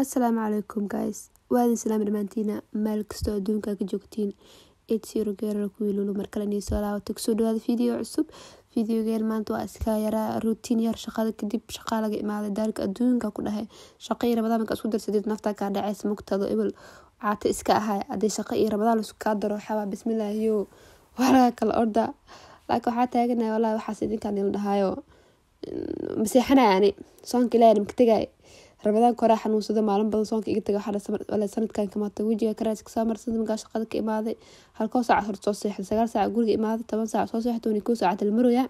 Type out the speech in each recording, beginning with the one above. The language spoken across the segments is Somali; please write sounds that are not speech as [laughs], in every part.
asalaamu calaykum guys waadin salaam dhammaantiina meel kastoo adduunka ka joogtiin edsiro geerara ku wiilolo markale soo laabato kusoo dhawaada video cusub videogeen maanta waa iska yaraa ruutiin yar shaqada kadib shaqaa laga imaaday daalka adduunka ku dhahay shaqa iyo rabadaan marka isku darsadeed naftaa kaa dhaceys mugtado ebel caata iska ahay haddii shaqa iyo rabadaan laisku kaa daro xabaa bismillaahiyo waa kala orda laakiin waxaa taaganaya wallahi waxaas idinkaan ila dhahaayo maseexanaya ani soonka ilaahay nimka tegaayo rabadaan koraa xanuunsada maalin badan soonka iga taga waxaale sanadkan kamaatay wejiga karaas kasoo marsan markaa shaqada ka imaaday halkoo saac hor soo seexday sagaal saac guriga imaaday toban saac soo seexday wani koo saac talmaroya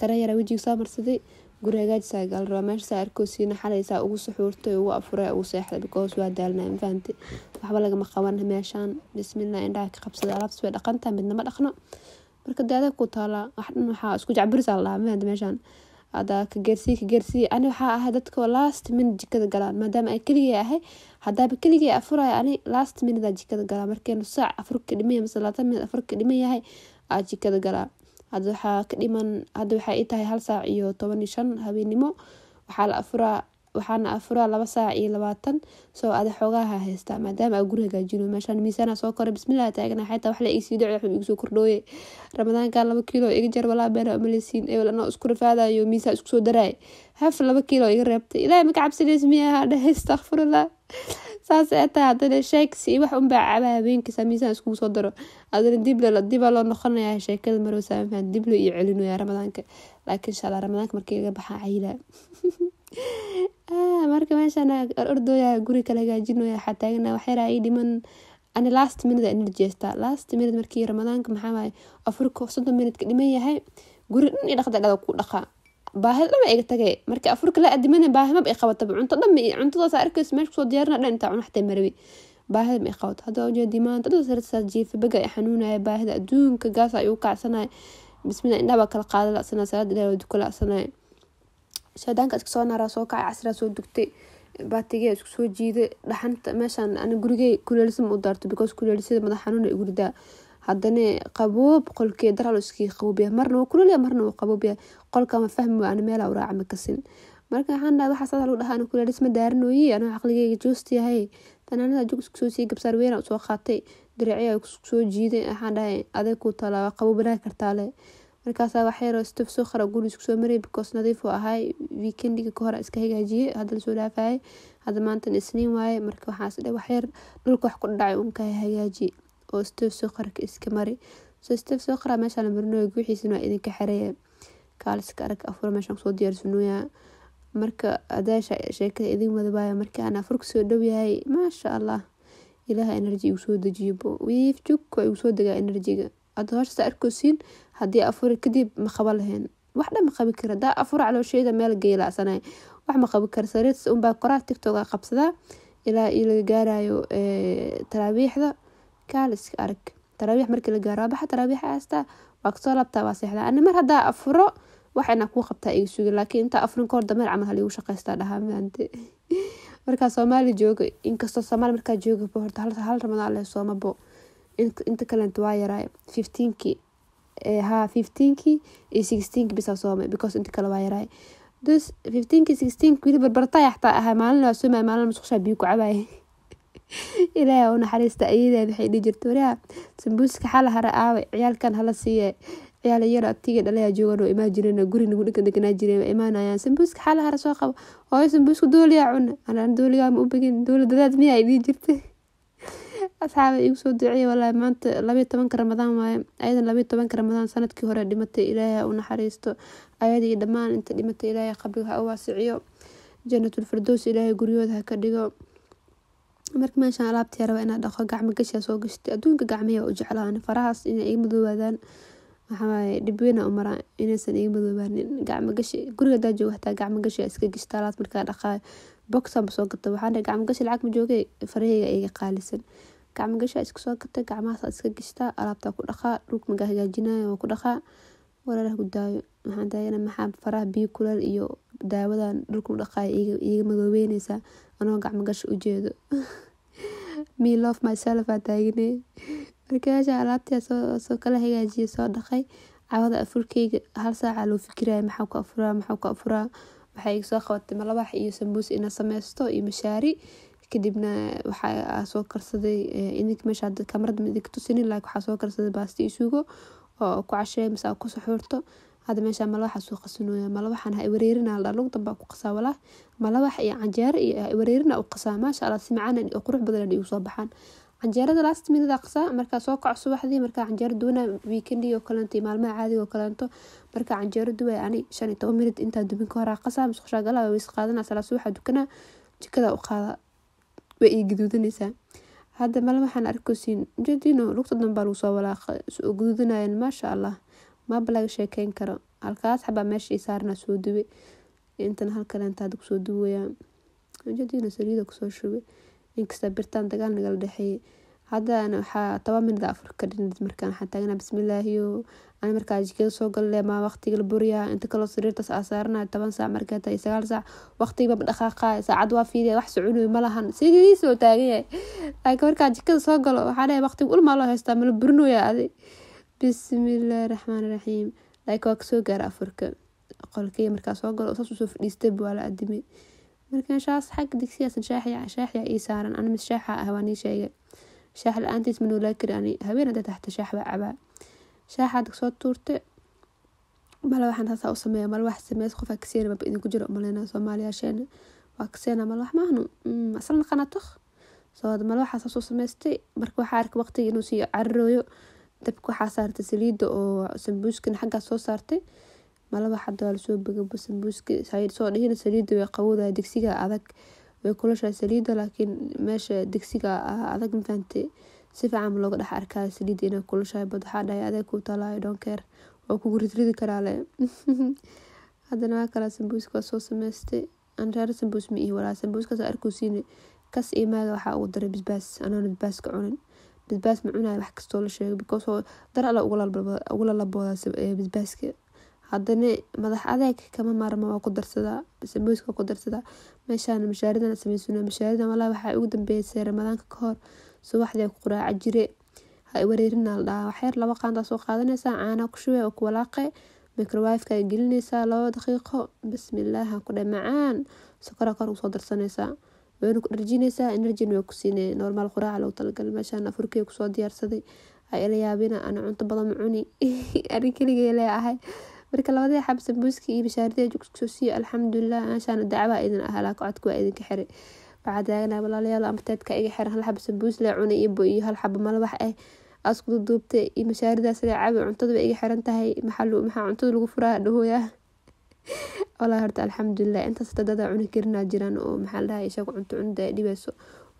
karaan yaraa wejiga soo marsaday guri hagaaj saagaal meesha saa arkoo siina xalaysaa ugu suxuurtay ugu afuree ugu seexday bikoos waa daalinaya mafahante waxba lagama qaban meeshaan dhismina indhaha ka qabsaday alaabtas way dhaqantaa midnama dhaqno marka daada ku taalaa wax dhan waxaa isku jacbirisaa la mafahante meeshaan hadaa kagersii kagersii ani waxaa ahay dadkoo last minute jikada galaan maadaama ay keligay ahay hadaaba keligay afurayo ani last minute aa jikada galaa markee nus saac afurka dhiman yahay mise labaatan minute ka dhiman yahay aa jikada galaa hadda waxaa ka dhiman hadda waxaa i tahay hal saac iyo toban iyo shan habeenimo waxaa la afuraa waxaana afuraa laba saac iyo labaatan soo ada xoogaha haysta maadaama a guri hagaajino meeshaan miisaana soo kora bismillah taagna xataa waxla igsii dhac waxba igusoo kordhooye ramadaanka laba kiilo iga jar walaa beena umaleysiin ewl anoo isku rafaadayo miisaa isku soo daraay haf laba kiilo iga reebtay ilaahay maka cabsanays miyaha dhehe istakfirullah saase ataa haddana sheegsi iyo wax unbaa cabaa habeenkiisa miisaan iskugu soo daro adana diblo diba loo noqonayaa sheekada marow saamifaan iyo celinaya ramadaanka laakiin insha ramadaanka markii laga baxaa cayilaa [laughs] Ah, marka meeshaan ordooyaa guriga hagaajinaya waxaa taagana waxyara ah, ii dhiman ani last minute aan jeestaa last minute markii ramadaanka maxaawaaye afurka soddon minute dhiman yahay guri dhan i dhaqda dhada ku dhaqaa baahida dhanba iga tagay marka afurka la adimana baahimaba i qabataba cunto dhanba cuntadaas arkaysa meesha kusoo diyaarina dhan intaa cuna marabi baahida ma qabato hadda ujeeda maanta dad jiifa baga i xanuunaya baahida adduunka gaasa igu kacsanaya bismillah indhaba kala qaada lacsanaya salaada ilaah duka shaadaanka iska soo naaraa soo kacay casraa soo dugtay baatigee isku soo jiiday dhaxanta meeshaan an gurigey kuleelisada ma u daarto because kuleelisada madax xanuuna igu haddana qaboob qolkee daraal iskii qaboobya marna waa kuleelya marna waa qaboobya qolkama fahmi waa ana meelaa uraaca ma marka waxaan dhaha waxaa saas lagu dhahaa ana kuleelis ma daarinooyi anoo caqligeyga joostayahay tanaanada jug isku soo siiyay gabsaar weynaa usoo qaatay diracyaa isku jiiday waxaan dhahay aday kuu talaaba qaboob ilaahi kartaale markaasa waxyaro stof soo qara guulis kusoo maray bicos nadiif ahaa weekendiga kahor iska hagaajiyey hadda lasoo dhaafayay hadda maantan isniin waaye marka waxaas dhe waxyar dhulka wax ku dhacay uun ka oo stof soo iska mari so stof soo qaraa meeshaan marnooyg waa idinka xereeya kaaliska arag afur meeshaan kusoo diyaarsanoyaa marka adaasha sheekada idin wadabaaya markii aan afur kusoo dhowyahay maasha allah ilaaha enerji igusoo soo dejiyo wiif jug waa degaa enerjiga ada horta arkosin hadii afuri kadib maqaban lahayn wax dhan ma qaban kari hadaa afur caloosheeda meel geelacsanay wax ma qaban kari unbaa koraa tictoga qabsadaa ilaa io laga gaarayo taraabiixda kaaliska arag taraabiix markii la gaaro baxa taraabiix aastaa waa kasoo laabtaa waa seexdaa ani mar haddaa afuro waxayna kuu qabtaa iga sugi laakiin intaa afrin kahor dameer camal haligu shaqaystaa dhahaa markaa soomaali jooga inkastoo soomaali markaa jooga horta hal ramadaan leh soomabo inta kalenta waa yaraay fifteenkii eh, ha fifteenkii iyo sixteenkii bisaa soomay because inta kale waa yaraay dus fifteenkii sixteenkii weli barbartaaya xataa ahaa maalin [laughs] waa soomaya maalin musqushaa biyo ku cabaaya ilaahay u naxariista ayadaa waxay dhihi jirta wariha sambuuska xala hara aawe ciyaalkan hala siiye ciyaal yaro abtiga dhalayaa joogan oo imaa jireen guri nagu dhinka deganaa jireen waa imaanayaan sambuuska xala hara soo qabo hooyo sambuuska dooliyaa cuna anaan dooligaa ma u begin doola dadaad miya dhihi jirtay asxaaba igu soo duceeye walahi maanta labayo tobanka ramadaan waaye ayadan labayo tobanka ramadaan sanadkii hore dhimatay ilaahay ha u naxariisto ayadii dhammaan inta dhimatay ilaahay qabriga ha u waasiciyo jannatul ilaahay guryooda ha ka dhigo marka meeshaan alaabtiyaa raba inaa dhaqo gacmo gashaa soo gashtay adduunka gacmayaa u jeclaan farahaas inay iga madoobaadaan waxawaaye dhibweyna umaraa inaysan iga madoobaanin gacmogashi guriga hadaa joogo xataa gacmogashi iska gishtaa laas markaa dhaqaayo boxanba soo gata waxaan gacmogashi lacag ma joogay faraheyga iga qaalisan gacmo gasha iskusoo katag gacmahaasa iska gashtaa alaabta ku dhaqaa dhulka maga hagaajinaya waa ku dhaqaa walaalaha ku daayo maxaan daayana maxaa faraha biyo kuleel iyo daawadan dhulka u dhaqaaya iiga magoobeyneysaa anoo gacmo gasha u [laughs] me love myself aa taagine markaasha alaabtaa soo kala hagaajiyay soo dhaqay cawada afurkeyga hal saacaa loo fikiraya maxaa ku afuraa maxaa ku afuraa waxay iga soo qabatay malabax iyo sambuus ina sameysto iyo mashaari kadibna waxaa soo karsaday meesha kamarada midagtusinin laak waxaa soo karsaday baasta iyo oo ku cashee mise aa ku suxuurto hadda meesha malawaxa soo qasanooya malawaxan ha wareerina ladhaa lug damba ku qasaa walaah malawax iyo canjeero iyo wareerina u qasaa maasha allah si macaan oo qurux badan igu soo baxaan canjeerada last minute qasaa markaa soo kaco subaxdii markaa canjeero duwana weekendi oo kaleento maalmaha caadiga oo kaleento markaa canjeero duway ani shan iyo toban minute intaa dubinka horaa qasaa musqushaagalaha ways qaadanaa salaa subaxa dukanaa jikada u qaada ba ii gaduudaneysaa hadda male waxaan arko siin jadino lugta danbaa lagu soo walaaqa is oo maasha allah maaba laga sheekeyn karo halkaas xabaa meesha i saarnaa soo duwe intan halkaleenta hadda kusoo duwayaa jadino saliida kusoo shube inkastaa birtaan dagaal nagala dhexeeyay haddana waxaa toban minid afur ka dhinid markaan waxaa taagnaa bismilaahiyo aan markaa jikada soo galleh waqtiga la buriyaa inta kaloo sariirtaas aa saaranayo toban saac markay sagaal saac waqtigaba ma saacad waa fiidiya wax socunuy ma lahan sidii taagan yahay laakiin markaa jikada soo galo waxaa dhahay waqtiga ulmaa loo haystaa mala burinoyaa adig bismillaahi raxmaan raxiim laakiin waa kasoo gaara afurka qolkii markaa soo galo saasuu soo fadhiistay waa la adimay markan shaas xag digsiyaas shaaxya ii saaran anima shaaxa ah waa nii sheegay shaax la-aantiis manuu laa ani haween hadday tahta shaax baa cabaa shaaxa adag soo tuurte male waxaan taasaa u sameeya male wax sameys qof akseena baba idinku jira umaleynaya soomaaliyaasheena waa akseena male wax maahnu mm, asalna qanatok soo male waxaasaa soo samaystay marka waxaa arka waqtiga inuu sii cararooyo dabka waxaa saartay saliida oo sambuuskin xaggaa soo saartay malaba xadda waa lasoo bogaba sambuuski soo dhihina saliida way qawoodaa digsiga adag way kulashaa saliida laakiin meesha digsiga ah, adag mafahantay si fiican looga dhex arkaa saliid inay kulushahay bad waxaa dhahay adeeg kuu taalaayo dhoonkeer waa kugu ridridi karaale [laughs] haddana waa kala sambuuska soo samaystay anreer sambuus ma ihi walaa sambuuskaas arkuu siini kas iyo maaga waxaa ugu daray bisbaas anaana bisbaaska cunin bisbaas ma cunayo wax kastoo la sheego because dar alla ugu lalaboodaa eh, bisbaaska haddana madax adeeg kama maarma waa ku darsadaa sambuuska ku darsadaa meeshaan mashaaridan sameysuna mashaaridan walaa waxaa ugu dambeysay ramadaanka ka hor subaxdii ku quraaca jire wareerina la dhahaa waxyar laba qaandaa soo qaadanaysaa caanaa ku shubay oo ku walaaqay microwifeka gelinaysaa laba daqiiqo bismilaaha ku dhe macaan sokora kor usoo darsanaysaa wayna ku dharjinaysaa enerjin way ku normaal quraaca lagu talagal meeshaan afurkii kusoo diyaarsaday ila yaabina ana cunto badan macuni arin [laughs] keligay lee ahay marka labadii xab sambuuskii iyo bashaaradiia kusoo siiyo alxamdulilah meeshaana dacwaa idin ah laa waa idinka xiray waxaa taaganaa walaalayaal amteedka iga xiran hal xaba sabuus lee cunay iyo bo iyo hal xaba malawax ah eh. asku duubta iyo mashaaridaas lee cabi cuntada iga xiran tahay maxaa cuntada lagu furaa dhahooya [laughs] walaa horta alxamdulilah intaas dadada cuni karinaa jiraan oo maxaa la dhahay cunto cunida dhibayso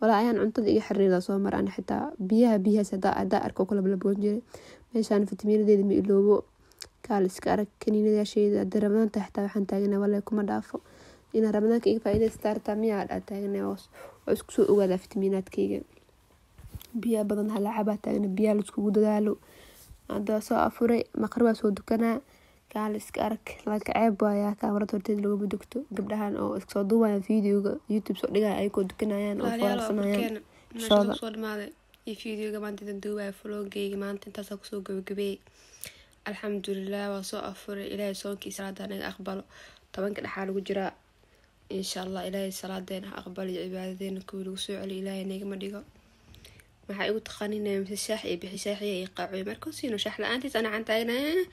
walaa ayaan cuntada iga xiriirda soo mar ana xitaa biyaha biyahaas hadaa arko kula balaboon jiray meeshaan fitamiinadeeda ma iloobo kaal iska arag kaniinadaasheeda hadday ramadaan xitaa waxaan taaganaa walaa kuma dhaafo inaa ramadaanka iga faaidaysta artaa dhaa taagna oo iskusoo ogaada fitamiinaadkayga biyaa badan halacabaa taagna biyaa laiskugu dadaalo hadaa soo afuray maqribaa soo dukanaa kaa la iska arag lakaceeb waayaa kaamarad horteed laguma dugto gabdhahan oo iskasoo duubaya videoga youtube soo dhigaya ayagoo dukanayaan oo foorarsanayaan shooda videoga maanta duubaya flogeyga maanta intaasaa kusoo gabagabeeyay alxamdulilah waa soo afuray ilaahay soonkiisa salaada anaga aqbalo tobanka dhexaa lagu jiraa insha allah ilaahay salaadeena ha aqbal iyo cibaadadeena kuwi lagu soo celiyo ilaahay nagama dhigo maxaa igu taqaninaya mise shaax iyo bixi shaaxiya iyo qaacoy markasiino shaax la-aantiis anacaan taagna eh,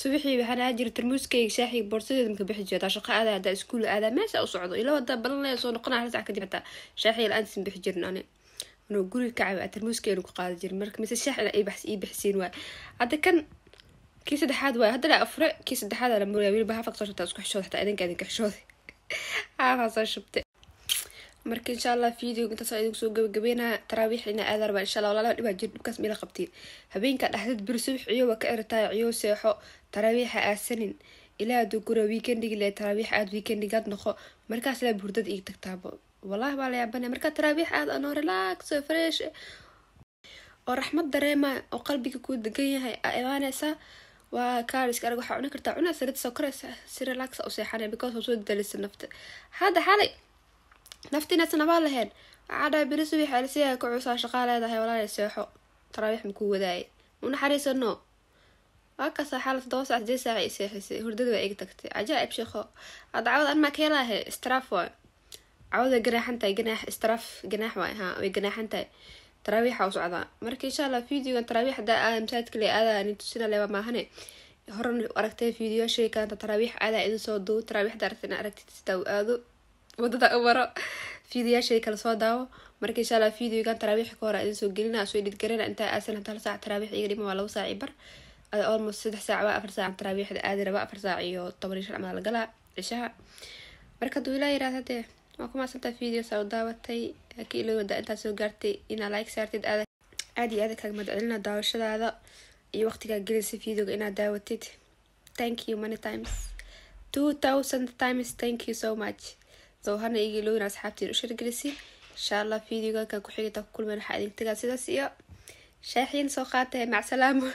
subaxii waxaa lahaa jira tarmuuskayga shaaxiga boorsadeeda maka bixi jirtaa shaqa aadaa haddaa iskuulla aadaa meesha u socdo ilo hadaa balan soo noqona hal sac kadib hataa shaaxiga la-aantiis ma bixi jirin ani anoo guriga ka caabi tarmuuskeynu ku qaadi jirin marka mise shaax ii bixisiin waay hadda kan kii saddexaad waay haddala afure kii saddexaad la muryaa weliba hafaqsoo hataa isku xishooda hataa idinka idinka xishooday xaafasaa [laughs] ah, shubte marka insha allah videoga intaasoo idinku soo gabagabeynaya taraawiixina aadan rabaa insha allah walaa laba dhibaa jir dhibkaas meela qabtiin habeenkaa dhexdeed beri subax ciyo ka ertaay ciyo seexo taraawiixa aasanin ilaa hadduu gura weekendiga le taraawiix aada weekendigaad noqo markaas ilaa burdada ii tagtaabo wallahi baa la yaabanaya markaa taraawiix aad anoo relax oo fresh oo raxmad dareema oo qalbiga kuu degan yahay aa imaanaysaa waa kaariska arag waxaa cuni kartaa cunaa sarid soo si relax ah u seexanaya because soo dalisa nafta hadda xalay nafta inaysan abaa lahayn waxaa dhahay beri subax alisiyaa ku cusaa shaqaa leedahay walaalay seexo taraawiix makuu wadaayay unaxariisa no waa kasaa xaala todoba saac sidee saac ay hurdada waa iga tagtay cajaa'ib sheekho hadda cawad an maa ka helaahay istraaf waay cawad way ganaax istraaf ganaax waay haa way ganaaxan taraawiixa u socdaa marka insha allah videogan taraawiix hadaa aada masaajidka le aadaa nin maahane horan aragtay video sheekaanta taraawiix aadaa idin soo duub taraawiixda aragtay aragtid sidaa u aado wadada u maro fiidiyaashay kala soo daawo marka insha allah videogan ka hor idin gelina soo edhid intaa aasan hal saac taraawiix iga dhima waa labo saac bar ada almost saddex saac waa afar saac taraawiixda aadi raba afar saac iyo toban iyo shan camal galaa cishaha marka hadduu ilaa yiraahda waa ku maasantaa saa u daawatay laakiin ilowada intaad soo gaartay inaa like saartid aad iyo aada kaaga madcelina daawashadaada iyo waqtigaa gelisa videoga inaad daawatid thank you many times two thousand times thank you so much so hana iga ilowin asxaabtiin u shargelisi insha allah videoga kan ku xigata ku kulmeen waxaa idin tagaa sidaas iyo shaaxiin soo qaatay macsalaamo